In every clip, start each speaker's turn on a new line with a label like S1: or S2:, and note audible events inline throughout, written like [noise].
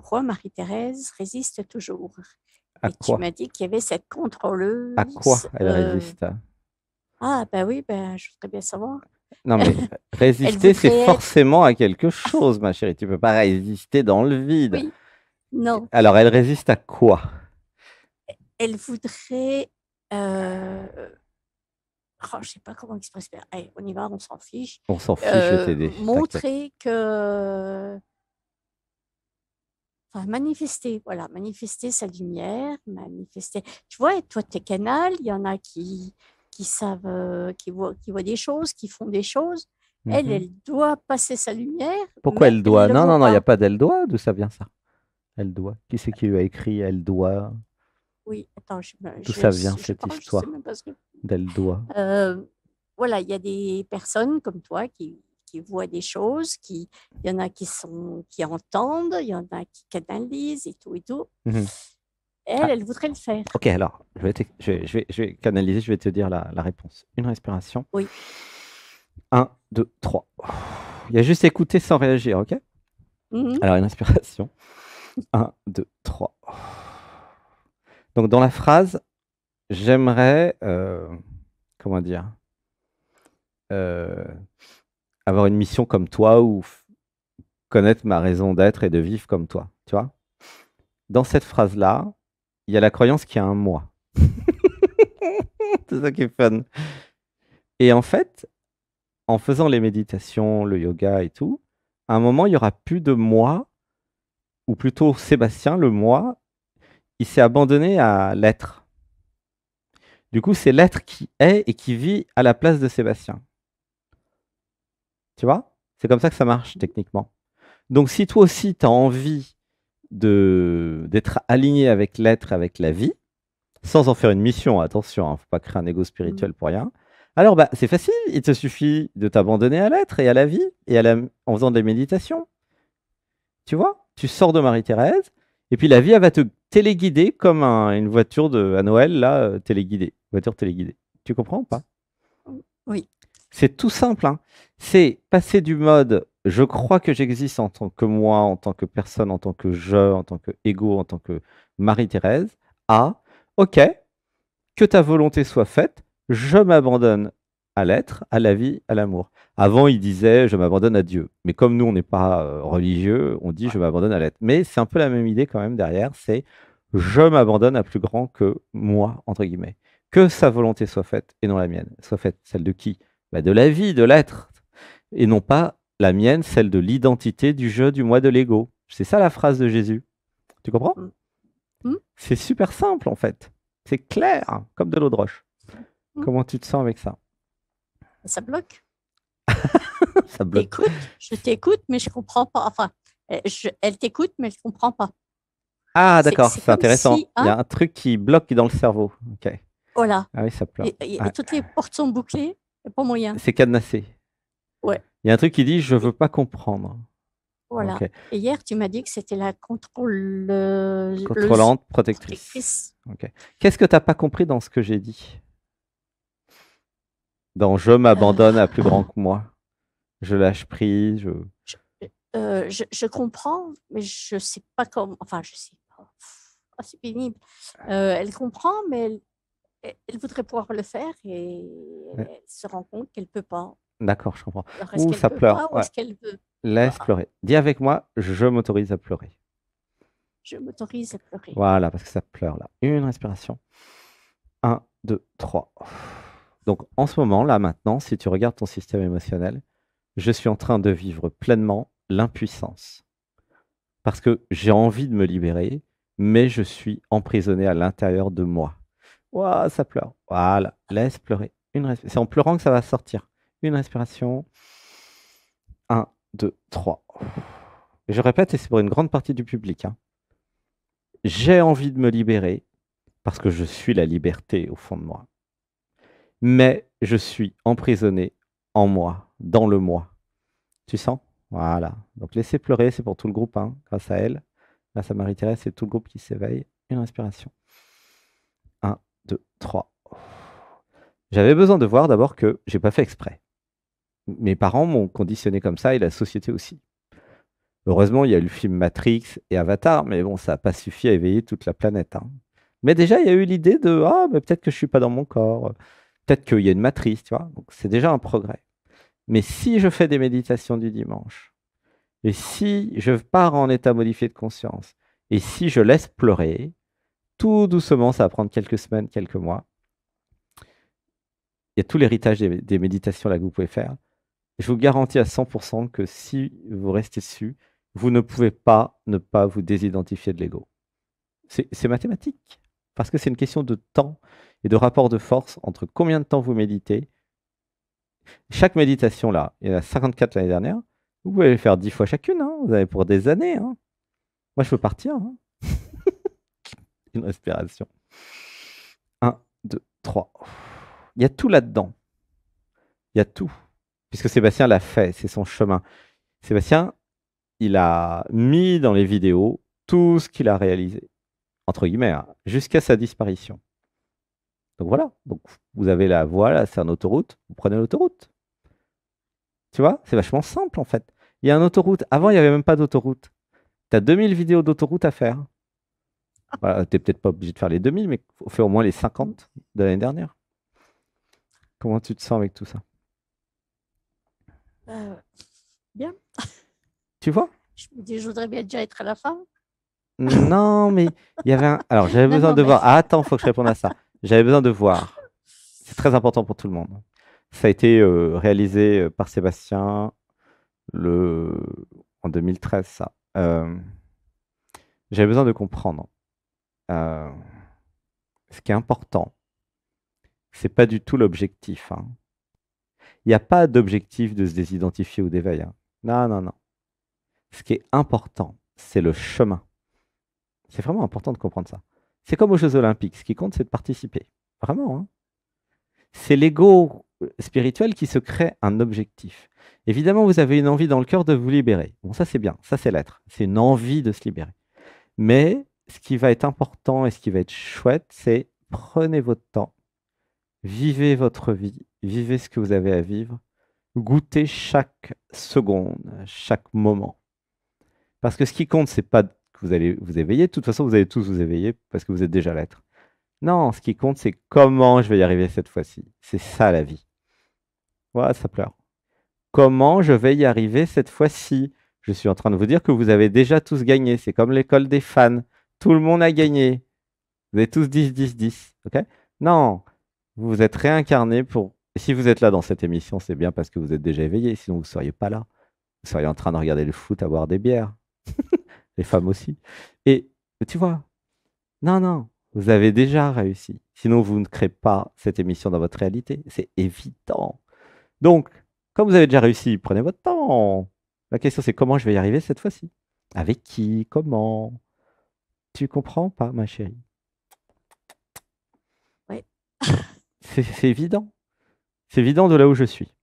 S1: pourquoi Marie-Thérèse résiste toujours. et Tu m'as dit qu'il y avait cette contrôleuse. À quoi elle euh, résiste Ah, ben oui, bah, je voudrais bien savoir. Non, mais [laughs] résister, c'est
S2: forcément à quelque [laughs] chose, ma chérie. Tu ne peux pas résister dans le vide. Oui. Non. Alors, elle résiste à quoi
S1: Elle voudrait. Euh, oh, je ne sais pas comment exprimer. Allez, on y va, on s'en fiche. On s'en fiche, euh, Montrer que Enfin, manifester, voilà, manifester sa lumière, manifester. Tu vois, toi, tes canal, il y en a qui, qui savent, euh, qui, voient, des choses, qui font des choses. Mmh elle, elle doit passer sa lumière. Pourquoi elle doit Non, non, non, il n'y
S2: a pas d'elle doit. D'où ça vient ça Elle doit. Qui c'est qui lui a écrit Elle doit
S1: Oui, attends, je D'où ça vient cette histoire
S2: D'elle doit.
S1: Euh, voilà, il y a des personnes comme toi qui qui voient des choses, qui, il y en a qui, sont, qui entendent, il y en a qui canalisent et tout et tout. Mmh elle, ah. elle voudrait le faire.
S2: Ok, alors, je vais, je, canaliser, je vais te dire la, réponse. Une respiration. Oui. Un, deux, trois. Il y a juste écouter sans réagir, ok mmh Alors, une inspiration. [laughs] Un, deux, trois. Donc, dans la phrase, j'aimerais. Euh, comment dire euh, avoir une mission comme toi ou connaître ma raison d'être et de vivre comme toi. Tu vois Dans cette phrase-là, il y a la croyance qu'il y a un moi. [laughs] C'est ça qui est fun. Et en fait, en faisant les méditations, le yoga et tout, à un moment, il y aura plus de moi, ou plutôt Sébastien, le moi, il s'est abandonné à l'être. Du coup, c'est l'être qui est et qui vit à la place de Sébastien. Tu vois C'est comme ça que ça marche techniquement. Donc si toi aussi, tu as envie d'être aligné avec l'être, avec la vie, sans en faire une mission, attention, il hein, faut pas créer un ego spirituel mmh. pour rien, alors bah, c'est facile, il te suffit de t'abandonner à l'être et à la vie, et à la... en faisant des méditations. Tu vois Tu sors de Marie-Thérèse, et puis la vie, elle va te téléguider comme une voiture de, à Noël, là, euh, téléguidée. Voiture téléguidée. Tu comprends ou pas Oui. C'est tout simple. Hein. C'est passer du mode je crois que j'existe en tant que moi, en tant que personne, en tant que je, en tant que ego, en tant que Marie-Thérèse, à ok, que ta volonté soit faite, je m'abandonne à l'être, à la vie, à l'amour. Avant, il disait je m'abandonne à Dieu. Mais comme nous, on n'est pas euh, religieux, on dit je m'abandonne à l'être. Mais c'est un peu la même idée quand même derrière, c'est je m'abandonne à plus grand que moi, entre guillemets. Que sa volonté soit faite et non la mienne, soit faite celle de qui bah, de la vie, de l'être, et non pas la mienne, celle de l'identité du jeu du moi de l'ego. C'est ça la phrase de Jésus. Tu comprends mm. Mm. C'est super simple en fait. C'est clair, comme de l'eau de roche. Mm. Comment tu te sens avec ça
S1: Ça bloque. [laughs] ça bloque. je t'écoute, mais je ne comprends pas. Enfin, euh, elle t'écoute, mais elle comprends pas.
S2: Ah d'accord, c'est intéressant. Hein Il y a un truc qui bloque dans le cerveau. Ok. Voilà. Ah oui, ça ah. toutes
S1: les portes sont bouclées. Pas moyen. C'est
S2: cadenassé. Ouais. Il y a un truc qui dit je veux pas comprendre. Voilà.
S1: hier, tu m'as dit que c'était la contrôle... contrôlante protectrice.
S2: Qu'est-ce que tu n'as pas compris dans ce que j'ai dit Dans je m'abandonne à plus grand que moi. Je lâche prise. Je...
S1: Euh, comprends, mais je ne sais pas comment. Enfin, je sais pas. Ah, c'est pénible. Euh, elle comprend, mais elle elle voudrait pouvoir le faire et elle se rend compte qu'elle ne peut pas.
S2: D'accord, je comprends. ça pleure. Laisse pleurer. Dis avec moi, je m'autorise à pleurer.
S1: Je m'autorise à pleurer. Voilà,
S2: parce que ça pleure là. Une respiration. Un, deux, trois. Donc en ce moment, là maintenant, si tu regardes ton système émotionnel, je suis en train de vivre pleinement l'impuissance. Parce que j'ai envie de me libérer, mais je suis emprisonné à l'intérieur de moi ça pleure. Voilà, laisse pleurer. C'est en pleurant que ça va sortir. Une respiration. 1, 2, 3. Je répète, et c'est pour une grande partie du public. Hein. J'ai envie de me libérer parce que je suis la liberté au fond de moi. Mais je suis emprisonné en moi, dans le moi. Tu sens Voilà. Donc laissez pleurer, c'est pour tout le groupe, hein, grâce à elle. Grâce à Marie-Thérèse, c'est tout le groupe qui s'éveille. Une respiration. 2, 3. J'avais besoin de voir d'abord que j'ai pas fait exprès. Mes parents m'ont conditionné comme ça et la société aussi. Heureusement, il y a eu le film Matrix et Avatar, mais bon, ça n'a pas suffi à éveiller toute la planète. Hein. Mais déjà, il y a eu l'idée de ah, mais peut-être que je ne suis pas dans mon corps, peut-être qu'il y a une matrice, tu vois. Donc c'est déjà un progrès. Mais si je fais des méditations du dimanche, et si je pars en état modifié de conscience, et si je laisse pleurer, tout doucement, ça va prendre quelques semaines, quelques mois. Il y a tout l'héritage des, méditations là que vous pouvez faire. je vous garantis à 100% que si vous restez dessus, vous ne pouvez pas ne pas vous désidentifier de l'ego. C'est mathématique, parce que c'est une question de temps et de rapport de force entre combien de temps vous méditez. Chaque méditation, là, il y en a 54 l'année dernière, vous pouvez faire 10 fois chacune, hein, vous avez pour des années. Hein. Moi, je veux partir. Hein. [laughs] une respiration. 1, 2, 3. Il y a tout là-dedans. Il y a tout. Puisque Sébastien l'a fait, c'est son chemin. Sébastien, il a mis dans les vidéos tout ce qu'il a réalisé, entre guillemets, hein. jusqu'à sa disparition. Donc voilà, Donc, vous avez la voie, là, c'est une autoroute, vous prenez l'autoroute. Tu vois, c'est vachement simple en fait. Il y a une autoroute. Avant, il n'y avait même pas d'autoroute. Tu as 2000 vidéos d'autoroute à faire. Bah, tu n'es peut-être pas obligé de faire les 2000, mais on fait au moins les 50 de l'année dernière. Comment tu te sens avec tout ça
S1: bah, Bien. Tu vois Je me dis, je voudrais bien déjà être à la fin.
S2: Non, mais il y avait un. Alors, j'avais besoin de voir. Ah, attends, il faut que je réponde à ça. J'avais besoin de voir. C'est très important pour tout le monde. Ça a été euh, réalisé euh, par Sébastien le... en 2013, ça. Euh, j'avais besoin de comprendre euh, ce qui est important, c'est pas du tout l'objectif. Hein. Il n'y a pas d'objectif de se désidentifier ou d'éveil. Hein. Non, non, non. Ce qui est important, c'est le chemin. C'est vraiment important de comprendre ça. C'est comme aux Jeux Olympiques. Ce qui compte, c'est de participer. Vraiment. Hein. C'est l'ego euh, spirituel qui se crée un objectif. Évidemment, vous avez une envie dans le cœur de vous libérer. Bon, ça c'est bien, ça c'est l'être, c'est une envie de se libérer. Mais ce qui va être important et ce qui va être chouette, c'est prenez votre temps, vivez votre vie, vivez ce que vous avez à vivre, goûtez chaque seconde, chaque moment. Parce que ce qui compte, c'est pas que vous allez vous éveiller, de toute façon, vous allez tous vous éveiller parce que vous êtes déjà l'être. Non, ce qui compte, c'est comment je vais y arriver cette fois-ci. C'est ça la vie. Voilà, ça pleure. Comment je vais y arriver cette fois-ci Je suis en train de vous dire que vous avez déjà tous gagné. C'est comme l'école des fans. Tout le monde a gagné. Vous avez tous 10, 10, 10. Non. Vous vous êtes réincarné pour. Si vous êtes là dans cette émission, c'est bien parce que vous êtes déjà éveillé. Sinon, vous ne seriez pas là. Vous seriez en train de regarder le foot, à boire des bières. [laughs] Les femmes aussi. Et tu vois, non, non, vous avez déjà réussi. Sinon, vous ne créez pas cette émission dans votre réalité. C'est évident. Donc, comme vous avez déjà réussi, prenez votre temps. La question, c'est comment je vais y arriver cette fois-ci Avec qui Comment tu comprends pas, ma chérie Oui. C'est évident. C'est évident de là où je suis.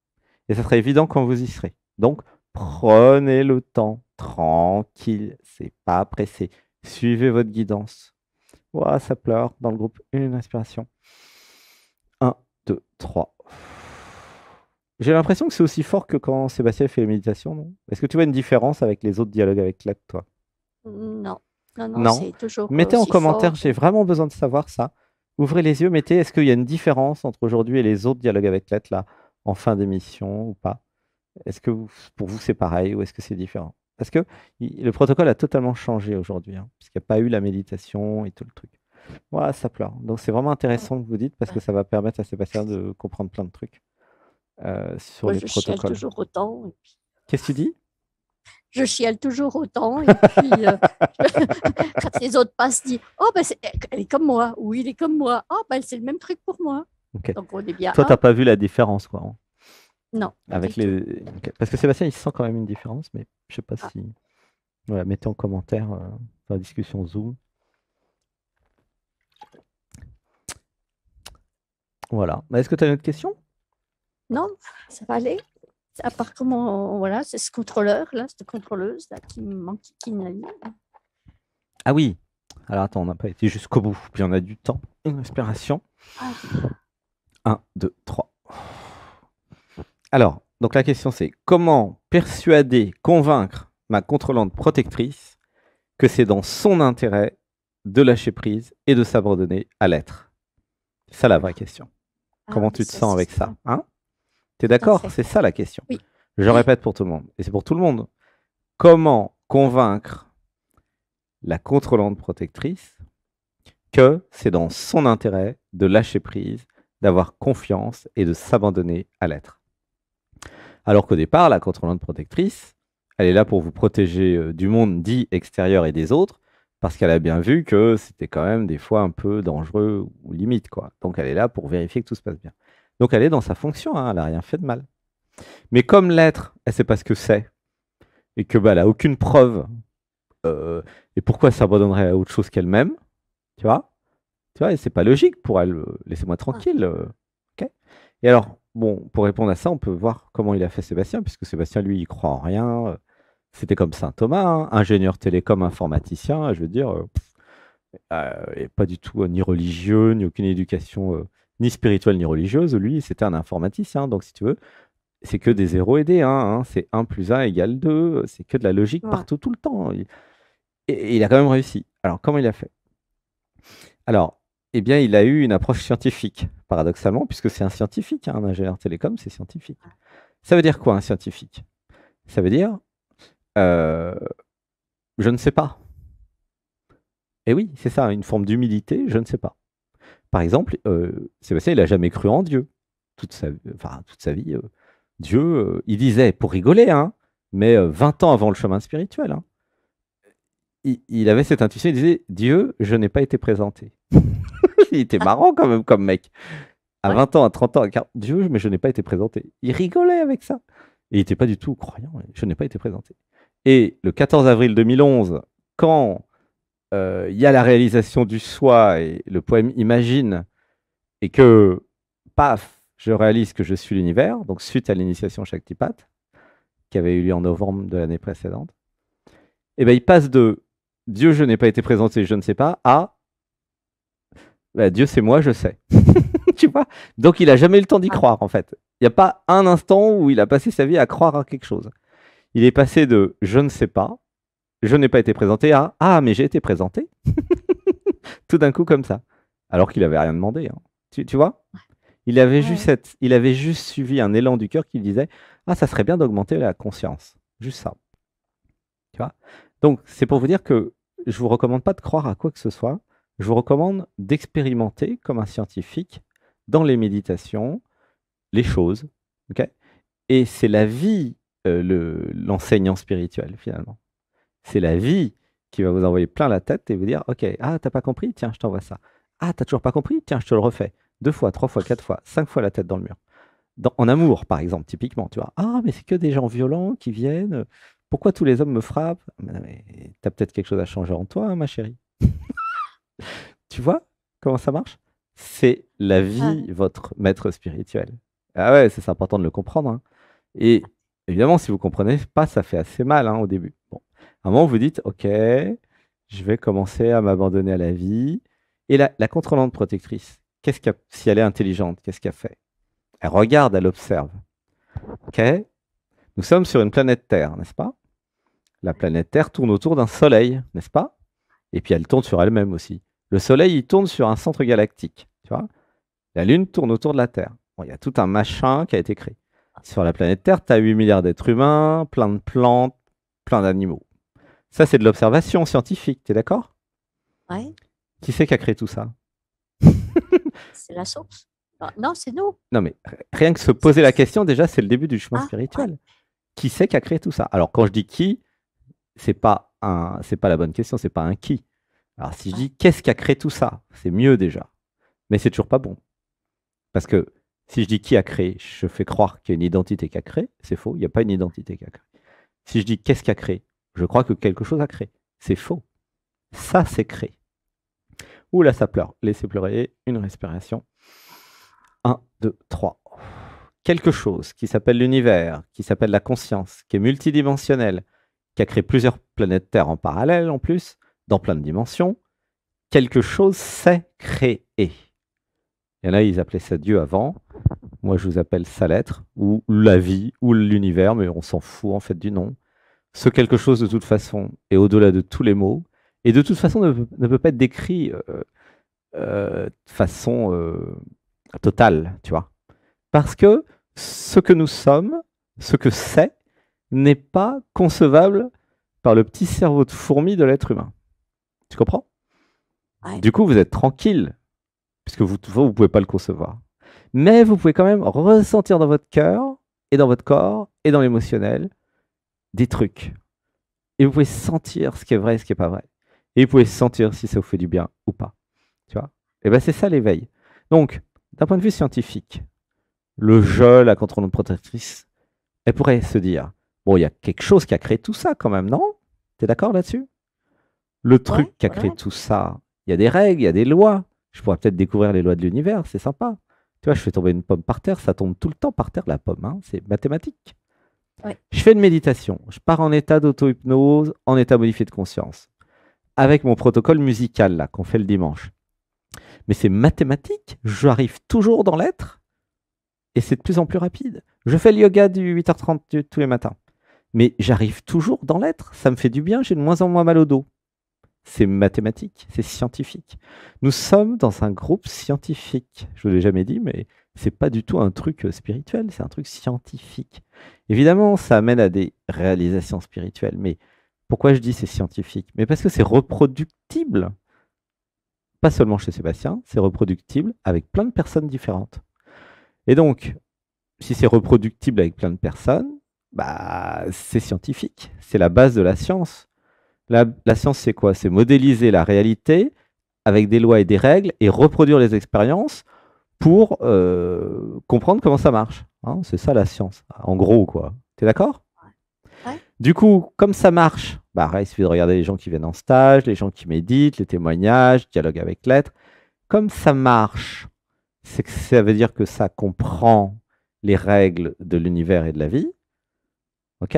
S2: Et ça sera évident quand vous y serez. Donc, prenez le temps, tranquille, c'est pas pressé. Suivez votre guidance. Ouah, ça pleure dans le groupe. Une inspiration. Un, deux, trois. J'ai l'impression que c'est aussi fort que quand Sébastien fait les méditations, non Est-ce que tu vois une différence avec les autres dialogues avec toi Non. Non, Toujours mettez euh, en commentaire, j'ai vraiment besoin de savoir ça. Ouvrez les yeux, mettez, est-ce qu'il y a une différence entre aujourd'hui et les autres dialogues avec l'être là, en fin d'émission ou pas Est-ce que pour vous c'est pareil ou est-ce que c'est différent Parce que le protocole a totalement changé aujourd'hui, hein, puisqu'il n'y a pas eu la méditation et tout le truc. Ouais, ça pleure. Donc c'est vraiment intéressant que vous dites parce que ça va permettre à Sébastien de comprendre plein de trucs euh, sur les protocoles. Qu'est-ce que tu dis
S1: je chiale toujours autant. Et puis,
S2: euh, [laughs]
S1: quand les autres passent, disent « Oh, ben, elle est comme moi. Oui, il est comme moi. Oh, ben, c'est le même truc pour moi. Donc, on est bien. Toi, tu n'as
S2: pas vu la différence, quoi. Hein. non. Avec les... Parce que Sébastien, il sent quand même une différence, mais je ne sais pas ah. si. mettez en commentaire euh, dans la discussion Zoom. Voilà. Est-ce que tu as une autre question
S1: Non, ça va aller à part comment, voilà, c'est ce contrôleur, là, cette contrôleuse, là, qui manque, qui
S2: Ah oui. Alors attends, on n'a pas été jusqu'au bout, puis on a du temps. Une respiration. 1, 2, 3. Alors, donc la question c'est comment persuader, convaincre ma contrôlante protectrice que c'est dans son intérêt de lâcher prise et de s'abandonner à l'être ça la vraie question. Ah, comment tu te sens avec ça, ça hein T'es d'accord C'est ça la question. Je répète pour tout le monde, et c'est pour tout le monde. Comment convaincre la contrôlante protectrice que c'est dans son intérêt de lâcher prise, d'avoir confiance et de s'abandonner à l'être Alors qu'au départ, la contrôlante protectrice, elle est là pour vous protéger euh, du monde dit extérieur et des autres, parce qu'elle a bien vu que c'était quand même des fois un peu dangereux ou limite, quoi. Donc elle est là pour vérifier que tout se passe bien. Donc elle est dans sa fonction, hein, elle n'a rien fait de mal. Mais comme l'être, elle ne sait pas ce que c'est, et que bah, elle n'a aucune preuve, euh, et pourquoi elle s'abandonnerait à autre chose qu'elle-même, tu vois Tu vois, c'est pas logique pour elle, euh, laissez-moi tranquille. Euh, et alors, bon, pour répondre à ça, on peut voir comment il a fait Sébastien, puisque Sébastien, lui, il croit en rien. C'était comme Saint Thomas, hein, ingénieur télécom, informaticien, je veux dire, et pas du tout ni religieux, ni aucune éducation ni spirituelle ni religieuse. Lui, c'était un informaticien. Donc, si tu veux, c'est que des zéros et des 1. Hein, c'est 1 plus 1 égale 2. C'est que de la logique partout, tout le temps. Et, il a quand même réussi. Alors, comment il a fait Alors, eh bien, il a eu une approche scientifique, paradoxalement, puisque c'est un scientifique. Hein, un ingénieur télécom, c'est scientifique. Ça veut dire quoi, un scientifique Ça veut dire euh, je ne sais pas. Et eh oui, c'est ça, une forme d'humilité, je ne sais pas. Par exemple, euh, Sébastien, il n'a jamais cru en Dieu. Toute sa, vie, euh, Dieu, euh, il disait, pour rigoler, hein, mais 20 ans avant le chemin spirituel, hein, il, avait cette intuition, il disait, Dieu, je n'ai pas été présenté. [laughs] il était marrant quand même comme mec. À 20 ans, à 30 ans, à Dieu, mais je n'ai pas été présenté. Il rigolait avec ça. Et il n'était pas du tout croyant, je n'ai pas été présenté. Et le 14 avril 2011, quand euh, il y a la réalisation du soi et le poème imagine, et que, paf, je réalise que je suis l'univers, donc suite à l'initiation Shaktipat, qui avait eu lieu en novembre de l'année précédente, et eh ben, il passe de Dieu, je n'ai pas été présenté, je ne sais pas, à bah, Dieu, c'est moi, je sais. [laughs] tu vois Donc il n'a jamais eu le temps d'y ah. croire, en fait. Il n'y a pas un instant où il a passé sa vie à croire à quelque chose. Il est passé de je ne sais pas je n'ai pas été présenté à Ah, mais j'ai été présenté. [laughs] Tout d'un coup, comme ça. Alors qu'il n'avait rien demandé. Hein. Tu, vois il avait, juste il avait juste suivi un élan du cœur qui disait Ah, ça serait bien d'augmenter la conscience. Juste ça. Tu vois Donc, c'est pour vous dire que je vous recommande pas de croire à quoi que ce soit. Je vous recommande d'expérimenter comme un scientifique dans les méditations les choses. et c'est la vie, euh, le l'enseignant spirituel, finalement. C'est la vie qui va vous envoyer plein la tête et vous dire Ok, ah, t'as pas compris Tiens, je t'envoie ça. Ah, t'as toujours pas compris Tiens, je te le refais. Deux fois, trois fois, quatre fois, cinq fois la tête dans le mur. en amour, par exemple, typiquement, tu vois. Ah, mais c'est que des gens violents qui viennent. Pourquoi tous les hommes me frappent T'as peut-être quelque chose à changer en toi, ma chérie. [laughs] tu vois comment ça marche C'est la vie, votre maître spirituel. Ah ouais, c'est important de le comprendre. Hein. Et évidemment, si vous comprenez pas, ça fait assez mal hein, au début. Bon, à un moment, vous dites, OK, je vais commencer à m'abandonner à la vie. Et la, contrôlante protectrice, qu'est-ce si elle est intelligente, qu'est-ce qu'elle fait Elle regarde, elle observe. OK, nous sommes sur une planète Terre, n'est-ce pas La planète Terre tourne autour d'un soleil, n'est-ce pas Et puis elle tourne sur elle-même aussi. Le soleil, il tourne sur un centre galactique, tu vois La Lune tourne autour de la Terre. il y a tout un machin qui a été créé. Sur la planète Terre, tu as 8 milliards d'êtres humains, plein de plantes, plein d'animaux. Ça, c'est de l'observation scientifique, tu es d'accord Ouais. Qui c'est qui a créé tout ça
S1: C'est la source. Non, c'est nous.
S2: Non, mais rien que se poser la question, déjà, c'est le début du chemin ah, spirituel. Qui c'est qui a créé tout ça Alors, quand je dis qui, c'est pas un, c'est pas la bonne question, c'est pas un qui. Alors, si je dis qu'est-ce qui a créé tout ça, c'est mieux déjà. Mais c'est toujours pas bon. Parce que si je dis qui a créé, je fais croire qu'il y a une identité qui a créé. C'est faux, il n'y a pas une identité qui a créé. Si je dis qu'est-ce qui a créé, je crois que quelque chose a créé. C'est faux. Ça, c'est créé. Oula, là, ça pleure. Laissez pleurer. Une respiration. 1, 2, 3. Quelque chose qui s'appelle l'univers, qui s'appelle la conscience, qui est multidimensionnel, qui a créé plusieurs planètes Terre en parallèle en plus, dans plein de dimensions. Quelque chose s'est créé. Et là, ils appelaient ça Dieu avant. Moi, je vous appelle ça l'être, ou la vie, ou l'univers, mais on s'en fout en fait du nom ce quelque chose de toute façon est au-delà de tous les mots, et de toute façon ne, peut, pas être décrit de euh, euh, façon euh, totale, tu vois. Parce que ce que nous sommes, ce que c'est, n'est pas concevable par le petit cerveau de fourmi de l'être humain. Tu comprends Du coup, vous êtes tranquille, puisque vous ne pouvez pas le concevoir. Mais vous pouvez quand même ressentir dans votre cœur, et dans votre corps, et dans l'émotionnel, des trucs. Et vous pouvez sentir ce qui est vrai et ce qui n'est pas vrai. Et vous pouvez sentir si ça vous fait du bien ou pas. Tu vois Et bien, c'est ça l'éveil. Donc, d'un point de vue scientifique, le jeu, la contre protectrice, elle pourrait se dire bon, il y a quelque chose qui a créé tout ça quand même, non T'es d'accord là-dessus Le truc qui a créé tout ça, il y a des règles, il y a des lois. Je pourrais peut-être découvrir les lois de l'univers, c'est sympa. Tu vois, je fais tomber une pomme par terre, ça tombe tout le temps par terre la pomme, hein c'est mathématique. Je fais une méditation. Je pars en état d'auto-hypnose, en état modifié de conscience, avec mon protocole musical là qu'on fait le dimanche. Mais c'est mathématique. J'arrive toujours dans l'être et c'est de plus en plus rapide. Je fais le yoga du 8h30 tous les matins. Mais j'arrive toujours dans l'être. Ça me fait du bien. J'ai de moins en moins mal au dos. C'est mathématique, c'est scientifique. Nous sommes dans un groupe scientifique. Je ne l'ai jamais dit, mais c'est pas du tout un truc euh, spirituel, c'est un truc scientifique. Évidemment, ça amène à des réalisations spirituelles, mais pourquoi je dis c'est scientifique Mais parce que c'est reproductible. Pas seulement chez Sébastien, c'est reproductible avec plein de personnes différentes. Et donc, si c'est reproductible avec plein de personnes, bah, c'est scientifique, c'est la base de la science. La, science, c'est quoi C'est modéliser la réalité avec des lois et des règles et reproduire les expériences pour euh, comprendre comment ça marche. Hein, c'est ça la science, en gros, quoi. es d'accord Du coup, comme ça marche, bah, il suffit de regarder les gens qui viennent en stage, les gens qui méditent, les témoignages, dialogue avec l'être. Comme ça marche, c'est ça veut dire que ça comprend les règles de l'univers et de la vie. OK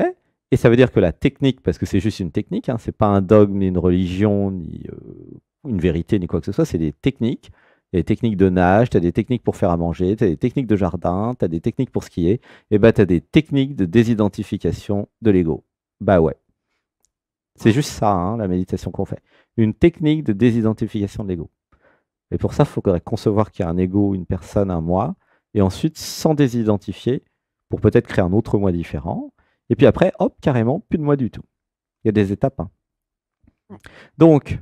S2: Et ça veut dire que la technique, parce que c'est juste une technique, hein, c'est pas un dogme, ni une religion, ni euh, une vérité, ni quoi que ce soit, c'est des techniques il y a des techniques de nage, tu as des techniques pour faire à manger, tu as des techniques de jardin, tu as des techniques pour skier. Et eh bah, ben, tu as des techniques de désidentification de l'ego. Bah ouais. C'est juste ça, hein, la méditation qu'on fait. Une technique de désidentification de l'ego. Et pour ça, il faudrait concevoir qu'il y a un ego, une personne, un moi, et ensuite s'en désidentifier pour peut-être créer un autre moi différent. Et puis après, hop, carrément, plus de moi du tout. Il y a des étapes. Hein. Donc,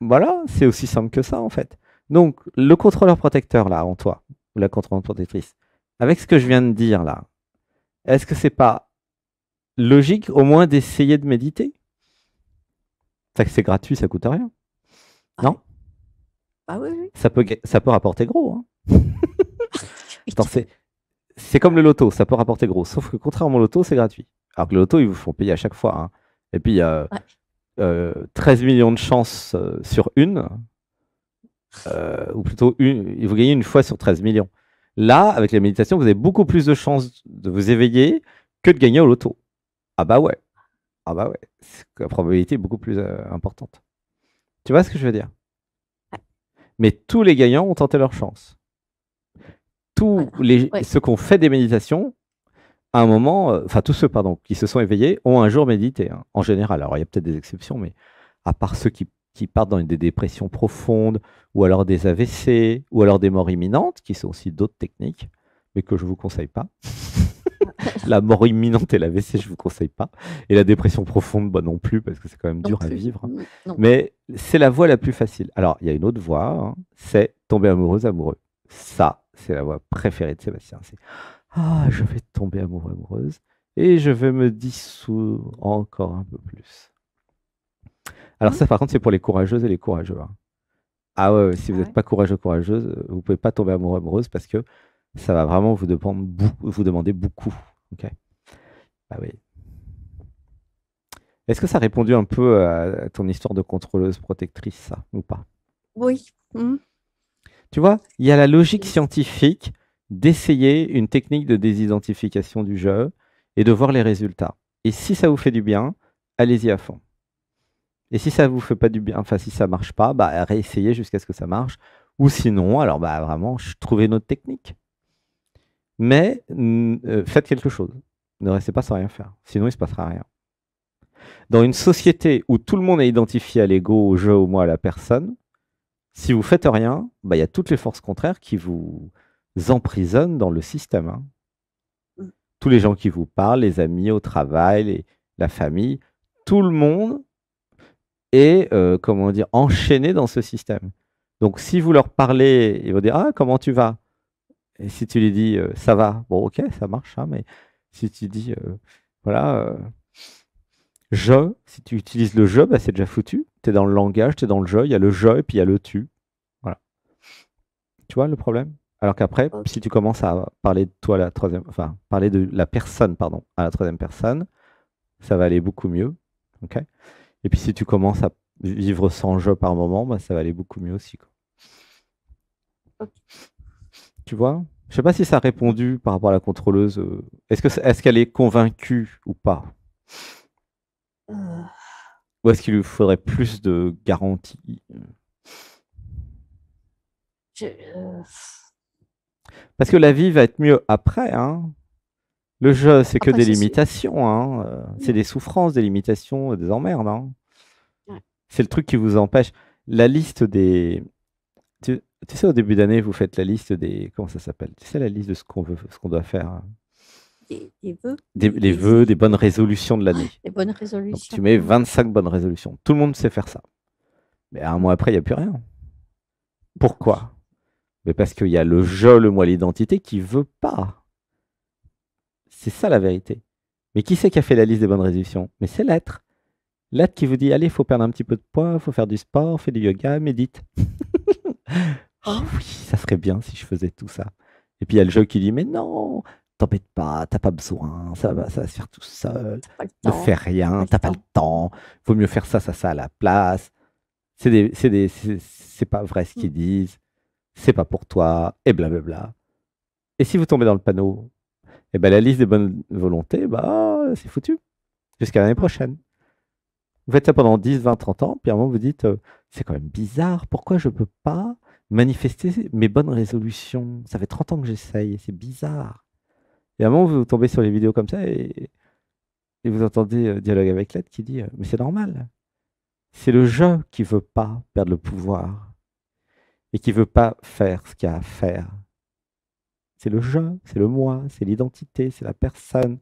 S2: voilà, c'est aussi simple que ça en fait. Donc, le contrôleur protecteur, là, en toi, ou la contrôleur protectrice, avec ce que je viens de dire, là, est-ce que c'est pas logique au moins d'essayer de méditer Ça que c'est gratuit, ça coûte rien. Ah non Ah oui, oui. Ça peut, ça peut rapporter gros. Hein. [laughs] c'est comme le loto, ça peut rapporter gros. Sauf que contrairement au loto, c'est gratuit. Alors que le loto, ils vous font payer à chaque fois. Hein. Et puis, il y a 13 euh, millions de chances euh, sur une. Euh, ou plutôt vous gagnez une fois sur 13 millions. Là, avec la méditation, vous avez beaucoup plus de chances de vous éveiller que de gagner au loto. Ah bah ouais. Ah bah ouais. La probabilité est beaucoup plus euh, importante. Tu vois ce que je veux dire Mais tous les gagnants ont tenté leur chance. Tous les, ceux qui ont fait des méditations, à un moment, euh, enfin tous ceux pardon, qui se sont éveillés ont un jour médité, hein, en général. Alors il y a peut-être des exceptions, mais à part ceux qui qui partent dans des dépressions profondes, ou alors des AVC, ou alors des morts imminentes, qui sont aussi d'autres techniques, mais que je ne vous conseille pas. [laughs] la mort imminente et l'AVC, je ne vous conseille pas. Et la dépression profonde, bah, non plus, parce que c'est quand même dur à vivre. Mais c'est la voie la plus facile. Alors, il y a une autre voie, hein, c'est tomber amoureuse, amoureux. Ça, c'est la voie préférée de Sébastien. C'est Ah, je vais tomber amoureux, amoureuse, et je vais me dissoudre encore un peu plus. Alors mmh. ça, par contre, c'est pour les courageuses et les courageux. Hein. Ah ouais, si vous n'êtes pas courageux, courageuse, euh, vous pouvez pas tomber amoureux, amoureuse parce que ça va vraiment vous, demander beaucoup. Ok. Bah oui. Est-ce que ça a répondu un peu à ton histoire de contrôleuse protectrice, ça, ou pas
S1: Oui. Mmh.
S2: Tu vois, il y a la logique scientifique d'essayer une technique de désidentification du jeu et de voir les résultats. Et si ça vous fait du bien, allez-y à fond. Et si ça vous fait pas du bien, enfin si ça marche pas, bah réessayez jusqu'à ce que ça marche. Ou sinon, alors bah vraiment, trouvez une autre technique. Mais euh, faites quelque chose. Ne restez pas sans rien faire. Sinon, il se passera rien. Dans une société où tout le monde est identifié à l'ego, au jeu, au moi, à la personne, si vous faites rien, bah, il y a toutes les forces contraires qui vous emprisonnent dans le système. Hein. Mmh. Tous les gens qui vous parlent, les amis au travail, la famille, tout le monde et, euh, comment dire enchaîner dans ce système. Donc si vous leur parlez, ils vont dire ah comment tu vas Et si tu lui dis euh, ça va, bon ok ça marche, hein, mais si tu dis euh, voilà je, si tu utilises le je, bah, c'est déjà foutu. Tu es dans le langage, tu es dans le je, il y a le je et puis il y a le tu. Voilà. Tu vois le problème alors qu'après, si tu commences à parler de toi la troisième, enfin parler de la personne, pardon, à la troisième personne, ça va aller beaucoup mieux. ok et puis si tu commences à vivre sans jeu par moment, bah, ça va aller beaucoup mieux aussi. Quoi. Tu vois Je sais pas si ça a répondu par rapport à la contrôleuse. Euh, est-ce est qu'elle est convaincue ou pas euh. Ou est-ce qu'il lui faudrait plus de garanties euh. Parce que la vie va être mieux après, hein le jeu, c'est que des limitations. Hein, euh, c'est des souffrances, des limitations, euh, des emmerdes. Hein. C'est le truc qui vous empêche. La liste des. Tu, sais, au début d'année, vous faites la liste des. Comment ça s'appelle Tu sais, la liste de ce qu'on veut, ce qu'on doit faire. Hein.
S1: Des, vœux. les vœux, des bonnes
S2: résolutions de l'année. Les bonnes résolutions. tu mets 25 bonnes résolutions. Tout le monde sait faire ça. Mais un mois après, il n'y a plus rien. Pourquoi Mais Parce qu'il y a le jeu, le moi, l'identité qui veut pas. C'est ça la vérité. Mais qui c'est qui a fait la liste des bonnes résolutions Mais c'est l'être. L'être qui vous dit allez, il faut perdre un petit peu de poids, faut faire du sport, faire du yoga, médite. Ah [laughs] oui, ça serait bien si je faisais tout ça. Et puis il y a le jeu qui dit mais non, t'embête pas, t'as pas besoin, ça va, ça se faire tout seul. Ne fais rien, t'as pas le temps. Vaut mieux faire ça, ça, ça à la place. C'est des, c'est c'est pas vrai ce mm. qu'ils disent. C'est pas pour toi. Et blablabla. Et si vous tombez dans le panneau, et eh ben la liste des bonnes volontés, bah, c'est foutu. Jusqu'à l'année prochaine. Vous faites ça pendant 10, 20, 30 ans, puis à un moment vous dites, euh, c'est quand même bizarre, pourquoi je ne peux pas manifester mes bonnes résolutions Ça fait 30 ans que j'essaye, c'est bizarre. Et à un moment vous tombez sur les vidéos comme ça et, vous entendez euh, Dialogue avec l'aide qui dit, euh, mais c'est normal. C'est le jeu qui veut pas perdre le pouvoir et qui veut pas faire ce qu'il y a à faire. C'est le je, c'est le moi, c'est l'identité, c'est la personne.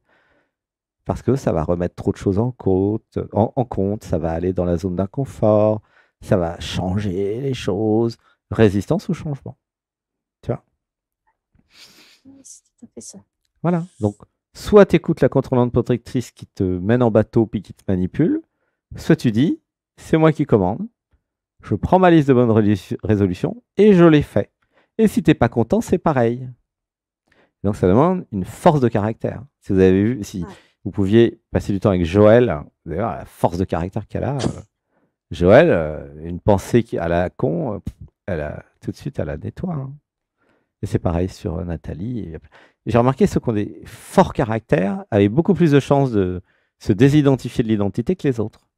S2: Parce que ça va remettre trop de choses en, compte, ça va aller dans la zone d'inconfort, ça va changer les choses. Résistance au changement. Tu vois fait ça. Voilà. Donc, soit tu écoutes la contrôlante protectrice qui te mène en bateau puis qui te manipule, soit tu dis c'est moi qui commande, je prends ma liste de bonnes résolutions et je les fais. Et si t'es pas content, c'est pareil. Donc ça demande une force de caractère. Si vous avez vu, si vous pouviez passer du temps avec Joël, vous allez voir la force de caractère qu'elle a, euh, Joël, euh, une pensée qui, à la con, euh, elle a, tout de suite elle la nettoie. Hein. Et c'est pareil sur Nathalie. J'ai remarqué ceux qui ont des forts caractères avaient beaucoup plus de chances de se désidentifier de l'identité que les autres.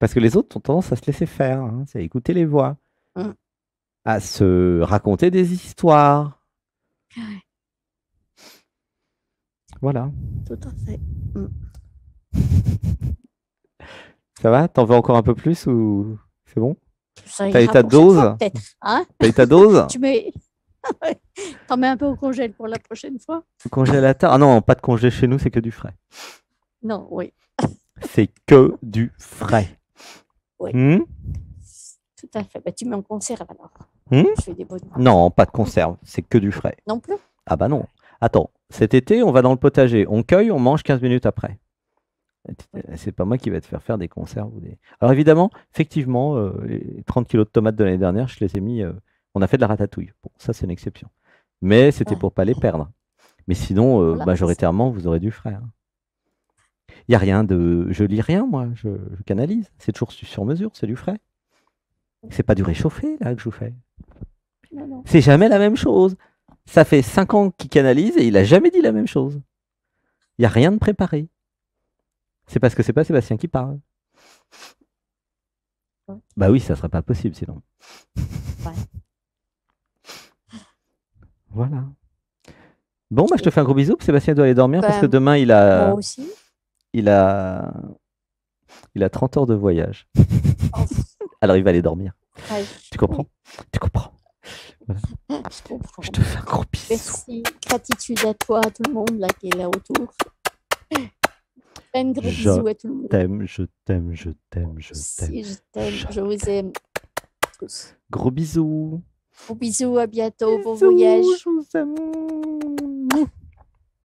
S2: Parce que les autres ont tendance à se laisser faire, hein, à écouter les voix, mmh. à se raconter des histoires, voilà. Tout à fait. Mm. [laughs] Ça va T'en veux encore un peu plus ou c'est bon hein? T'as eu ta dose [laughs] T'as eu ta dose Tu
S1: mets... T'en mets un peu au congèle pour la prochaine fois
S2: Congélateur Ah non, pas de congé chez nous, c'est que du frais. Non, oui. [laughs] c'est que du frais. Oui. Hmm?
S1: Tout à fait. Bah, tu mets en conserve alors.
S2: Hmm non, pas de conserve, c'est que du frais. Non plus. Ah bah non. Attends, cet été, on va dans le potager, on cueille, on mange 15 minutes après. C'est pas moi qui vais te faire faire des conserves. Ou des... Alors évidemment, effectivement, les euh, 30 kilos de tomates de l'année dernière, je les ai mis. Euh, on a fait de la ratatouille. Bon, ça c'est une exception. Mais c'était pour pas les perdre. Mais sinon, euh, majoritairement, vous aurez du frais. Il hein. y a rien de, je lis rien moi, je, je canalise. C'est toujours sur mesure, c'est du frais. C'est pas du réchauffé là que je vous fais. C'est jamais la même chose. Ça fait 5 ans qu'il canalise et il a jamais dit la même chose. Il n'y a rien de préparé. C'est parce que c'est pas Sébastien qui parle. Bah oui, ça serait pas possible sinon. [laughs] voilà. Bon, bah, je te fais un gros bisou. Sébastien doit aller dormir parce que bah, demain il a. Il a. Il a 30 heures de voyage. Oh. [laughs] Alors il va aller dormir. Tu comprends Tu
S1: mm, comprends Je te fais un gros bisou. Merci. Gratitude à toi, à tout le monde là, qui est là autour. [laughs] Un gros je bisou à tout le monde.
S2: T'aime, je t'aime, je t'aime, je t'aime. je
S1: t'aime, je, vous aime.
S2: Gros bisous.
S1: Gros bisous, à bientôt, bisous, bon voyage. Je vous aime.